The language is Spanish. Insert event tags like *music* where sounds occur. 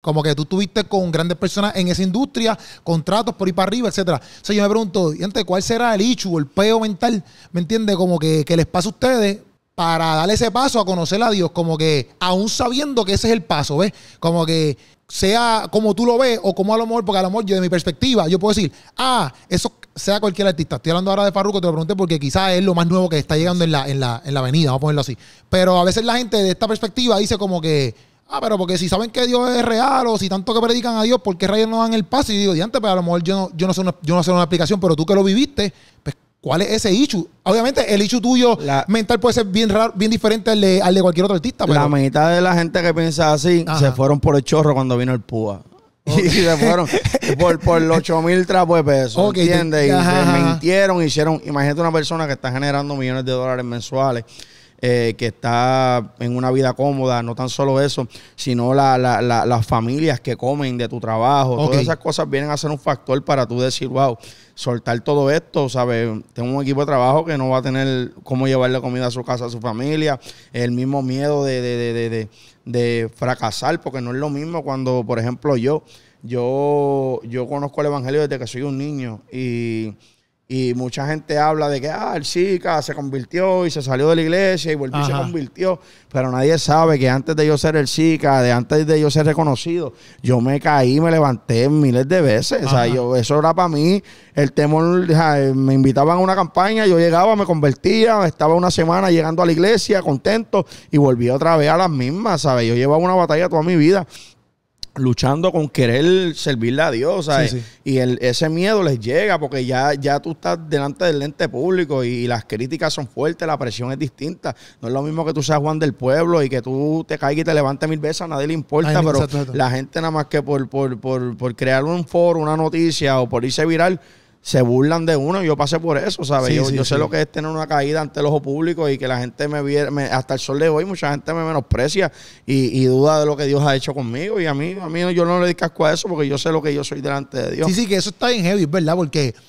Como que tú tuviste con grandes personas en esa industria, contratos por ir para arriba, etcétera. Entonces yo me pregunto, gente, ¿cuál será el o el peo mental? ¿Me entiendes? Como que, les pasa a ustedes para darle ese paso a conocer a Dios, como que aún sabiendo que ese es el paso, ¿ves? Como que sea como tú lo ves o como a lo mejor, porque a lo mejor yo de mi perspectiva, yo puedo decir, ah, eso sea cualquier artista. Estoy hablando ahora de Farruko, te lo pregunté porque quizás es lo más nuevo que está llegando en la, en la avenida, vamos a ponerlo así. Pero a veces la gente de esta perspectiva dice como que Ah, pero porque si saben que Dios es real o si tanto que predican a Dios, ¿por qué rayos no dan el paso? Y digo, diante, pero pues, a lo mejor yo no, yo no sé una, yo no sé una aplicación, pero tú que lo viviste, pues, ¿cuál es ese issue? Obviamente, el issue tuyo mental puede ser bien raro, bien diferente al de, cualquier otro artista. La mitad de la gente que piensa así se fueron por el chorro cuando vino el púa. *laughs* y se fueron por, los 8 mil trapos de pesos. ¿Entiendes? Y se mintieron, hicieron. Imagínate una persona que está generando millones de dólares mensuales eh, que está en una vida cómoda, no tan solo eso, sino las familias que comen de tu trabajo. Todas esas cosas vienen a ser un factor para tú decir, wow, soltar todo esto, ¿sabes? Tengo un equipo de trabajo que no va a tener cómo llevarle comida a su casa, a su familia, el mismo miedo de, de, de, de, de fracasar, porque no es lo mismo cuando, por ejemplo, yo, yo, yo conozco el Evangelio desde que soy un niño y y mucha gente habla de que, ah, el chica se convirtió y se salió de la iglesia y volvió y se convirtió. Pero nadie sabe que antes de yo ser el SICA, de antes de yo ser reconocido, yo me caí, me levanté miles de veces. O sea, yo, eso era para mí el temor. me invitaban a una campaña, yo llegaba, me convertía, estaba una semana llegando a la iglesia contento y volví otra vez a las mismas, ¿sabes? Yo llevaba una batalla toda mi vida luchando con querer servirle a Dios, Y el, ese miedo les llega porque ya, ya tú estás delante del lente público y, las críticas son fuertes, la presión es distinta. No es lo mismo que tú seas Juan del Pueblo y que tú te caigas y te levantes mil veces, a nadie le importa, pero la gente nada más que por, por, por, por crear un foro, una noticia o por irse viral, se burlan de uno. Yo pasé por eso, ¿sabes? yo, yo sé lo que es tener una caída ante el ojo público y que la gente me viera, hasta el sol de hoy, mucha gente me menosprecia y, y, duda de lo que Dios ha hecho conmigo. Y a mí, a mí yo no le di a eso porque yo sé lo que yo soy delante de Dios. Sí, sí, que eso está en heavy, verdad, porque